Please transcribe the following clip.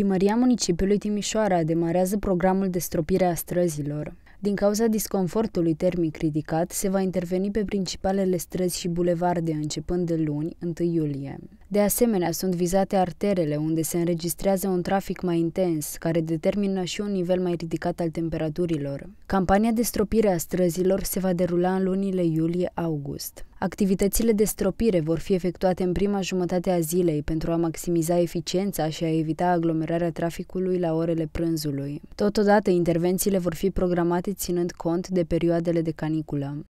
Primăria Municipiului Timișoara demarează programul de stropire a străzilor. Din cauza disconfortului termic ridicat, se va interveni pe principalele străzi și bulevarde începând de luni, 1 iulie. De asemenea, sunt vizate arterele unde se înregistrează un trafic mai intens, care determină și un nivel mai ridicat al temperaturilor. Campania de stropire a străzilor se va derula în lunile iulie-august. Activitățile de stropire vor fi efectuate în prima jumătate a zilei pentru a maximiza eficiența și a evita aglomerarea traficului la orele prânzului. Totodată, intervențiile vor fi programate ținând cont de perioadele de caniculă.